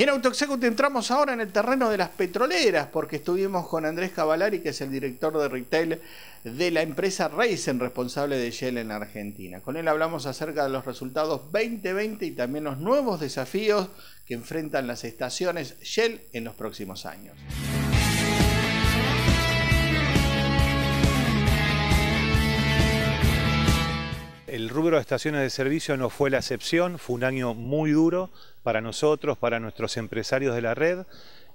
Y en Autoexecute entramos ahora en el terreno de las petroleras, porque estuvimos con Andrés Cavalari, que es el director de retail de la empresa Racing, responsable de Shell en Argentina. Con él hablamos acerca de los resultados 2020 y también los nuevos desafíos que enfrentan las estaciones Shell en los próximos años. El rubro de estaciones de servicio no fue la excepción, fue un año muy duro para nosotros, para nuestros empresarios de la red.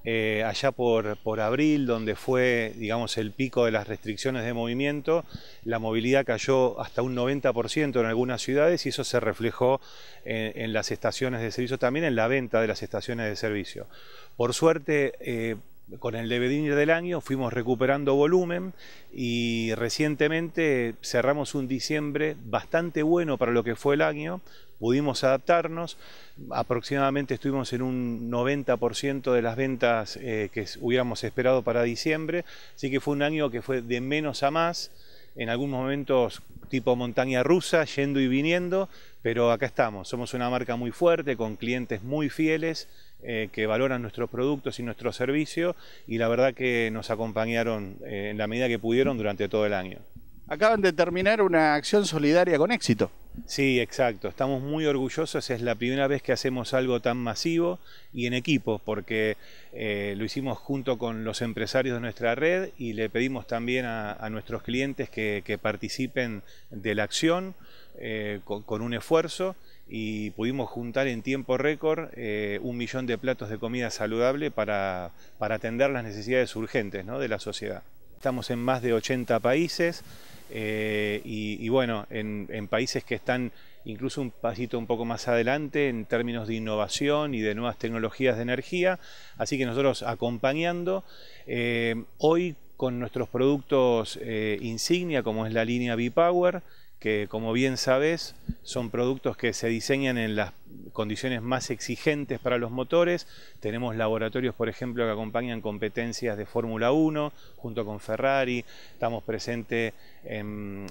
Eh, allá por, abril, donde fue digamos, el pico de las restricciones de movimiento, la movilidad cayó hasta un 90% en algunas ciudades y eso se reflejó en, las estaciones de servicio, también en la venta de las estaciones de servicio. Por suerte, eh, con el devenir del año fuimos recuperando volumen y recientemente cerramos un diciembre bastante bueno para lo que fue el año, pudimos adaptarnos, aproximadamente estuvimos en un 90% de las ventas eh, que hubiéramos esperado para diciembre, así que fue un año que fue de menos a más, en algunos momentos tipo montaña rusa, yendo y viniendo, pero acá estamos, somos una marca muy fuerte, con clientes muy fieles, eh, que valoran nuestros productos y nuestro servicio y la verdad que nos acompañaron eh, en la medida que pudieron durante todo el año. Acaban de terminar una acción solidaria con éxito. Sí, exacto. Estamos muy orgullosos. Es la primera vez que hacemos algo tan masivo y en equipo, porque eh, lo hicimos junto con los empresarios de nuestra red y le pedimos también a, nuestros clientes que participen de la acción eh, con, un esfuerzo y pudimos juntar en tiempo récord eh, un millón de platos de comida saludable para, atender las necesidades urgentes de la sociedad. Estamos en más de 80 países eh, y, bueno, en, países que están incluso un pasito un poco más adelante en términos de innovación y de nuevas tecnologías de energía. Así que nosotros acompañando, hoy con nuestros productos insignia como es la línea b que como bien sabes son productos que se diseñan en las condiciones más exigentes para los motores. Tenemos laboratorios, por ejemplo, que acompañan competencias de Fórmula 1 junto con Ferrari. Estamos presentes en,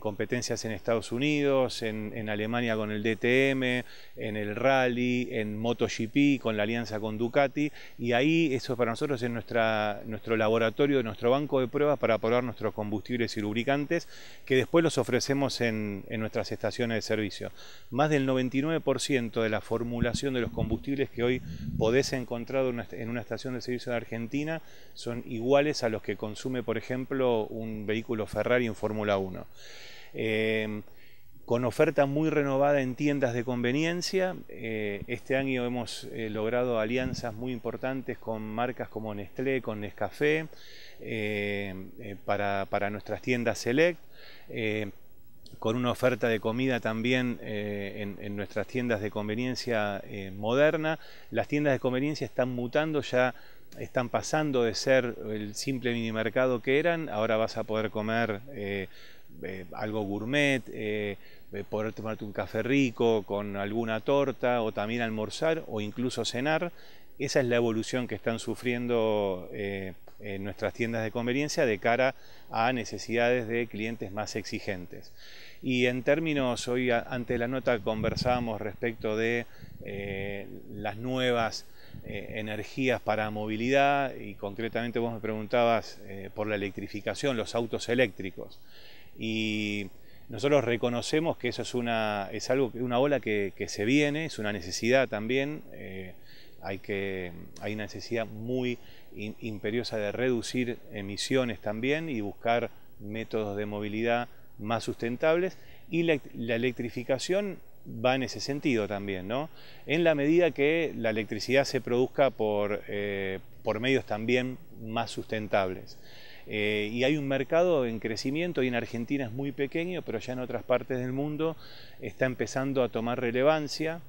competencias en Estados Unidos, en, Alemania con el DTM, en el Rally, en MotoGP con la alianza con Ducati. Y ahí eso para nosotros es nuestra, nuestro laboratorio, nuestro banco de pruebas para probar nuestros combustibles y lubricantes que después los ofrecemos en nuestras estaciones de servicio. Más del 99% de la formulación de los combustibles que hoy podés encontrar en una estación de servicio de Argentina son iguales a los que consume, por ejemplo, un vehículo Ferrari en Fórmula 1. Em, con oferta muy renovada en tiendas de conveniencia. Eh, este año hemos eh, logrado alianzas muy importantes con marcas como Nestlé, con Nescafé, eh, para, nuestras tiendas Select con una oferta de comida también eh, en, nuestras tiendas de conveniencia eh, moderna. Las tiendas de conveniencia están mutando, ya están pasando de ser el simple minimercado que eran, ahora vas a poder comer eh, algo gourmet, poder tomarte un café rico con alguna torta o también almorzar o incluso cenar. Esa es la evolución que están sufriendo en nuestras tiendas de conveniencia de cara a necesidades de clientes más exigentes. Y en términos, hoy ante la nota conversábamos respecto de eh, las nuevas eh, energías para movilidad y concretamente vos me preguntabas eh, por la electrificación, los autos eléctricos. Y nosotros reconocemos que eso es una, es algo, una ola que se viene, es una necesidad también hay, una necesidad muy imperiosa de reducir emisiones también y buscar métodos de movilidad más sustentables y la, electrificación va en ese sentido también, ¿no? En la medida que la electricidad se produzca por, eh, medios también más sustentables. Eh, y hay un mercado en crecimiento y en Argentina es muy pequeño, pero ya en otras partes del mundo está empezando a tomar relevancia.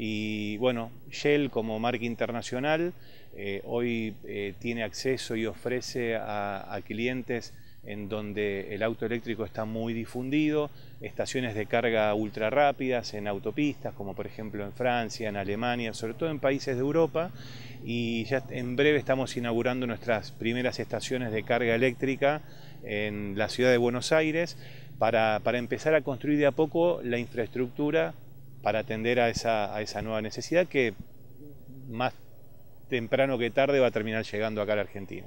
Y bueno, Shell como marca internacional eh, hoy eh, tiene acceso y ofrece a, clientes en donde el auto eléctrico está muy difundido, estaciones de carga ultra rápidas en autopistas, como por ejemplo en Francia, en Alemania, sobre todo en países de Europa, y ya en breve estamos inaugurando nuestras primeras estaciones de carga eléctrica en la ciudad de Buenos Aires para, para empezar a construir de a poco la infraestructura para atender a esa, esa nueva necesidad que más temprano que tarde va a terminar llegando acá a la Argentina.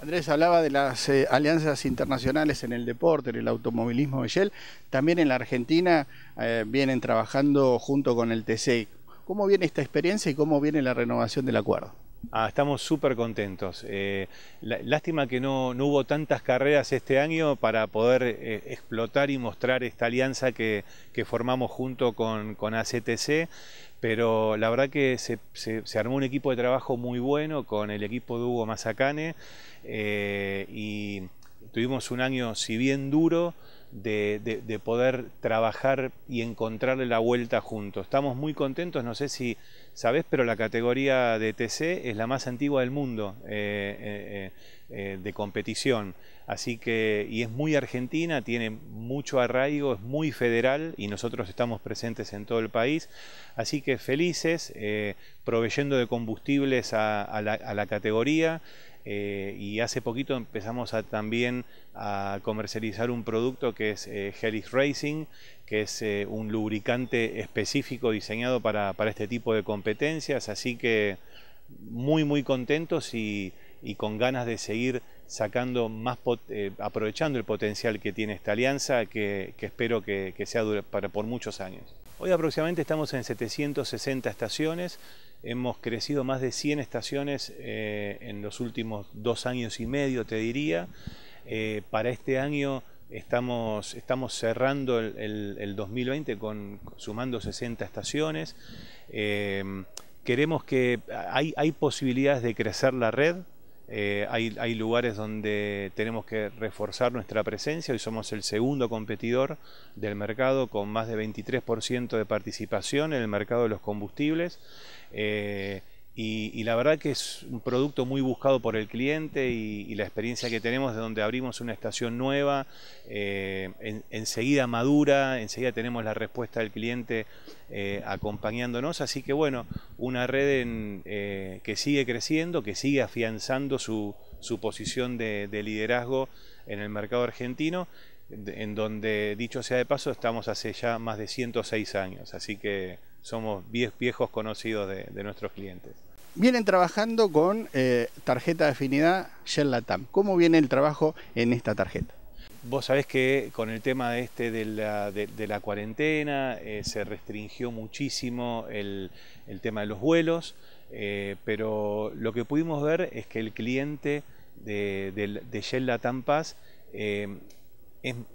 Andrés hablaba de las eh, alianzas internacionales en el deporte, en el automovilismo Michelle. También en la Argentina eh, vienen trabajando junto con el TCI. ¿Cómo viene esta experiencia y cómo viene la renovación del acuerdo? Ah, estamos súper contentos. Eh, lástima que no, hubo tantas carreras este año para poder eh, explotar y mostrar esta alianza que, formamos junto con, ACTC, pero la verdad que se, armó un equipo de trabajo muy bueno con el equipo de Hugo Mazacane eh, y tuvimos un año, si bien duro, de, poder trabajar y encontrarle la vuelta juntos. Estamos muy contentos, no sé si sabes, pero la categoría de TC es la más antigua del mundo eh, eh, eh, de competición. Así que, y es muy argentina, tiene mucho arraigo, es muy federal y nosotros estamos presentes en todo el país. Así que felices, proveyendo de combustibles a la categoría. Eh, y hace poquito empezamos a, también a comercializar un producto que es eh, Helix Racing, que es eh, un lubricante específico diseñado para, este tipo de competencias, así que muy muy contentos y, con ganas de seguir sacando más, aprovechando el potencial que tiene esta alianza, que, espero que, sea para, por muchos años. Hoy aproximadamente estamos en 760 estaciones, Hemos crecido más de 100 estaciones eh, en los últimos dos años y medio, te diría. Eh, para este año estamos, estamos cerrando el, 2020 con, sumando 60 estaciones. Eh, queremos que hay, hay posibilidades de crecer la red, eh, hay, lugares donde tenemos que reforzar nuestra presencia. Hoy somos el segundo competidor del mercado con más de 23% de participación en el mercado de los combustibles. Eh, y, la verdad que es un producto muy buscado por el cliente y, la experiencia que tenemos de donde abrimos una estación nueva, eh, enseguida madura, enseguida tenemos la respuesta del cliente eh, acompañándonos, así que bueno, una red eh, que sigue creciendo, que sigue afianzando su, su posición de, liderazgo en el mercado argentino en donde, dicho sea de paso, estamos hace ya más de 106 años, así que somos viejos conocidos de nuestros clientes vienen trabajando con eh, tarjeta de afinidad Shell Latam. ¿Cómo viene el trabajo en esta tarjeta? Vos sabés que con el tema este de la, de, la cuarentena eh, se restringió muchísimo el, tema de los vuelos, eh, pero lo que pudimos ver es que el cliente de, de, Shell Latam Paz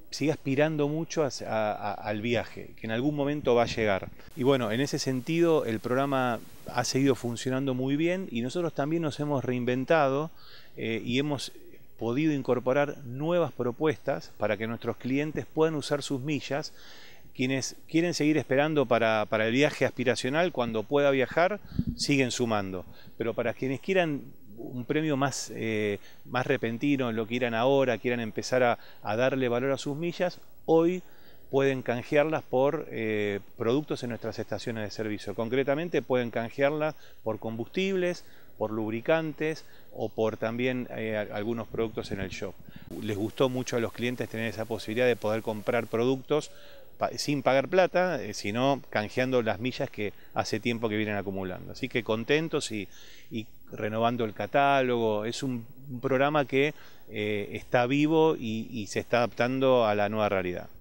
sigue aspirando mucho al viaje, que en algún momento va a llegar. Y bueno, en ese sentido el programa ha seguido funcionando muy bien y nosotros también nos hemos reinventado eh, y hemos podido incorporar nuevas propuestas para que nuestros clientes puedan usar sus millas quienes quieren seguir esperando para, el viaje aspiracional, cuando pueda viajar, siguen sumando. Pero para quienes quieran un premio más, eh, más repentino lo que ahora, quieran empezar a, a darle valor a sus millas, hoy pueden canjearlas por eh, productos en nuestras estaciones de servicio. Concretamente pueden canjearlas por combustibles, por lubricantes o por también eh, algunos productos en el shop. Les gustó mucho a los clientes tener esa posibilidad de poder comprar productos sin pagar plata, eh, sino canjeando las millas que hace tiempo que vienen acumulando. Así que contentos y, renovando el catálogo. Es un, programa que eh, está vivo y se está adaptando a la nueva realidad.